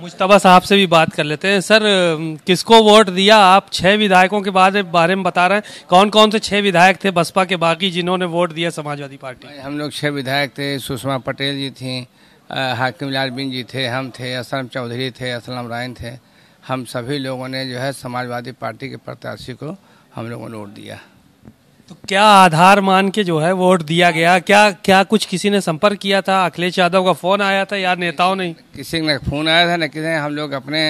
मुश्तबा साहब से भी बात कर लेते हैं सर किसको वोट दिया आप छह विधायकों के बाद बारे में बता रहे हैं कौन कौन से छह विधायक थे बसपा के बाकी जिन्होंने वोट दिया समाजवादी पार्टी हम लोग छह विधायक थे सुषमा पटेल जी थी हाकिम लाल बिन जी थे हम थे असलम चौधरी थे असलम रायन थे हम सभी लोगों ने जो है समाजवादी पार्टी के प्रत्याशी को हम लोगों ने वोट दिया तो क्या आधार मान के जो है वोट दिया गया क्या क्या कुछ किसी ने संपर्क किया था अखिलेश यादव का फोन आया था या नेताओं ने किसी ने फोन आया था न किसी ने हम लोग अपने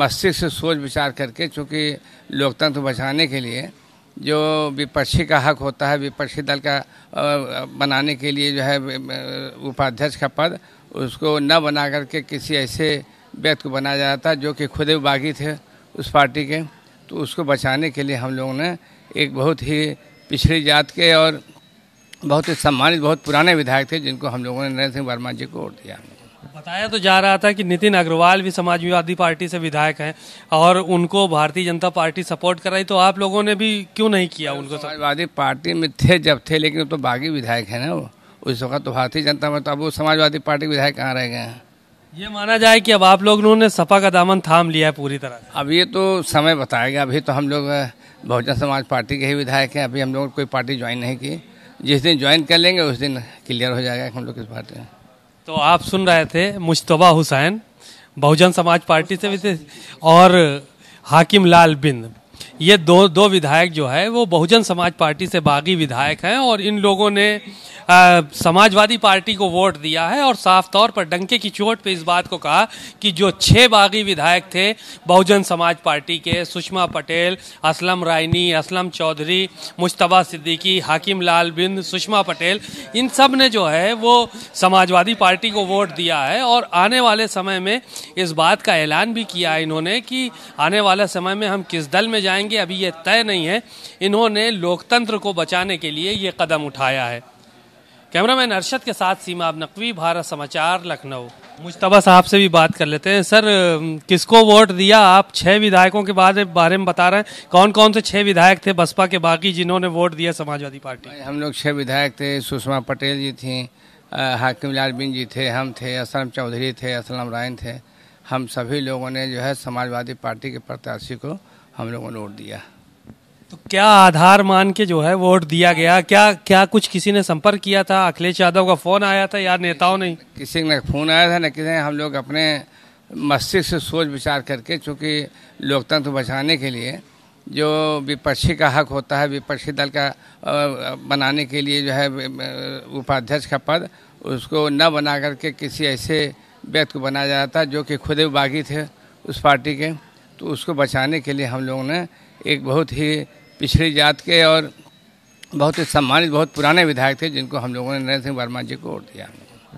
मस्तिष्क से सोच विचार करके चूँकि लोकतंत्र बचाने के लिए जो विपक्षी का हक होता है विपक्षी दल का बनाने के लिए जो है उपाध्यक्ष का पद उसको न बना करके किसी ऐसे व्यक्ति को बनाया जाता जो कि खुद बागी थे उस पार्टी के तो उसको बचाने के लिए हम लोगों ने एक बहुत ही पिछड़ी जात के और बहुत ही सम्मानित बहुत पुराने विधायक थे जिनको हम लोगों ने नरेंद्र सिंह वर्मा जी को वोट दिया बताया तो जा रहा था कि नितिन अग्रवाल भी समाजवादी पार्टी से विधायक हैं और उनको भारतीय जनता पार्टी सपोर्ट कर रही तो आप लोगों ने भी क्यों नहीं किया उनको समाजवादी पार्टी में थे जब थे लेकिन तो बागी विधायक हैं ना वो उस वक्त तो भारतीय जनता में तो अब वो समाजवादी पार्टी के विधायक कहाँ रह गए हैं ये माना जाए कि अब आप लोगों ने सपा का दामन थाम लिया है पूरी तरह अब ये तो समय बताएगा अभी तो हम लोग बहुजन समाज पार्टी के ही विधायक हैं अभी हम लोग कोई पार्टी ज्वाइन नहीं की जिस दिन ज्वाइन कर लेंगे उस दिन क्लियर हो जाएगा हम लोग किस पार्टी में तो आप सुन रहे थे मुशतबा हुसैन बहुजन समाज पार्टी से विशेष और हाकिम लाल बिंद ये दो दो विधायक जो है वो बहुजन समाज पार्टी से बागी विधायक हैं और इन लोगों ने आ, समाजवादी पार्टी को वोट दिया है और साफ तौर पर डंके की चोट पे इस बात को कहा कि जो छः बागी विधायक थे बहुजन समाज पार्टी के सुषमा पटेल असलम रायनी असलम चौधरी मुश्तबा सिद्दीकी हाकिम लाल बिंद सुषमा पटेल इन सब ने जो है वो समाजवादी पार्टी को वोट दिया है और आने वाले समय में इस बात का ऐलान भी किया इन्होंने कि आने वाले समय में हम किस दल में जाएंगे करेंगे अभी ये तय नहीं है इन्होंने लोकतंत्र को बचाने के लिए ये कदम उठाया है कैमरामैन अरशद के साथ सीमा अब नकवी भारत समाचार लखनऊ मुशतबा साहब से भी बात कर लेते हैं सर किसको वोट दिया आप छह विधायकों के बाद बारे में बता रहे हैं कौन कौन से छह विधायक थे बसपा के बाकी जिन्होंने वोट दिया समाजवादी पार्टी हम लोग छह विधायक थे सुषमा पटेल जी थी हाकिम लाल बिन जी थे हम थे असलम चौधरी थे असलम रायन थे हम सभी लोगों ने जो है समाजवादी पार्टी के प्रत्याशी को हम लोगों ने वोट दिया तो क्या आधार मान के जो है वोट दिया गया क्या क्या कुछ किसी ने संपर्क किया था अखिलेश यादव का फ़ोन आया था या नेताओं ने किसी ने फ़ोन आया था न किसी ने हम लोग अपने मस्तिष्क से सोच विचार करके चूँकि लोकतंत्र बचाने के लिए जो विपक्षी का हक होता है विपक्षी दल का बनाने के लिए जो है उपाध्यक्ष का पद उसको न बना करके किसी ऐसे व्यक्ति को बनाया जाता जो कि खुद बागी थे उस पार्टी के तो उसको बचाने के लिए हम लोगों ने एक बहुत ही पिछड़ी जात के और बहुत ही सम्मानित बहुत पुराने विधायक थे जिनको हम लोगों ने नरेंद्र सिंह वर्मा जी को वोट दिया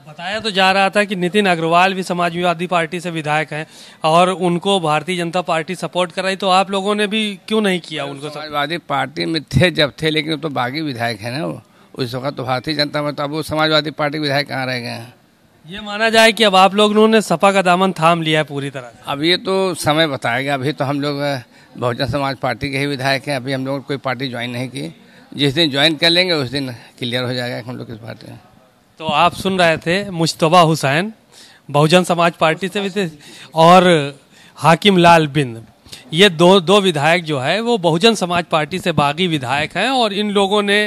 बताया तो जा रहा था कि नितिन अग्रवाल भी समाजवादी पार्टी से विधायक हैं और उनको भारतीय जनता पार्टी सपोर्ट कर रही तो आप लोगों ने भी क्यों नहीं किया उनको समाजवादी पार्टी में थे जब थे लेकिन तो बागी विधायक हैं ना वो उस वक्त तो भारतीय जनता में तो अब वो समाजवादी पार्टी के विधायक कहाँ रह गए हैं ये माना जाए कि अब आप लोगों ने सपा का दामन थाम लिया है पूरी तरह अब ये तो समय बताएगा अभी तो हम लोग बहुजन समाज पार्टी के ही विधायक हैं अभी हम लोग कोई पार्टी ज्वाइन नहीं की जिस दिन ज्वाइन कर लेंगे उस दिन क्लियर हो जाएगा हम लोग किस पार्टी में तो आप सुन रहे थे मुशतबा हुसैन बहुजन समाज पार्टी से थे और हाकिम लाल बिंद ये दो दो विधायक जो है वो बहुजन समाज पार्टी से बागी विधायक हैं और इन लोगों ने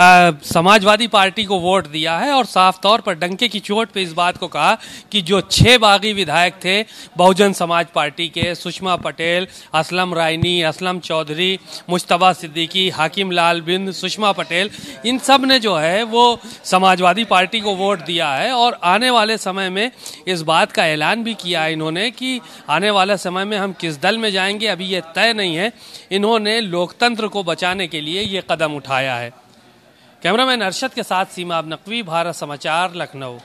आ, समाजवादी पार्टी को वोट दिया है और साफ तौर पर डंके की चोट पे इस बात को कहा कि जो छः बागी विधायक थे बहुजन समाज पार्टी के सुषमा पटेल असलम रायनी असलम चौधरी मुश्तबा सिद्दीकी हाकिम लाल बिंद सुषमा पटेल इन सब ने जो है वो समाजवादी पार्टी को वोट दिया है और आने वाले समय में इस बात का ऐलान भी किया इन्होंने कि आने वाले समय में हम किस दल में जाए जाएंगे अभी ये तय नहीं है इन्होंने लोकतंत्र को बचाने के लिए ये कदम उठाया है कैमरामैन अरशद के साथ सीमा अब नकवी भारत समाचार लखनऊ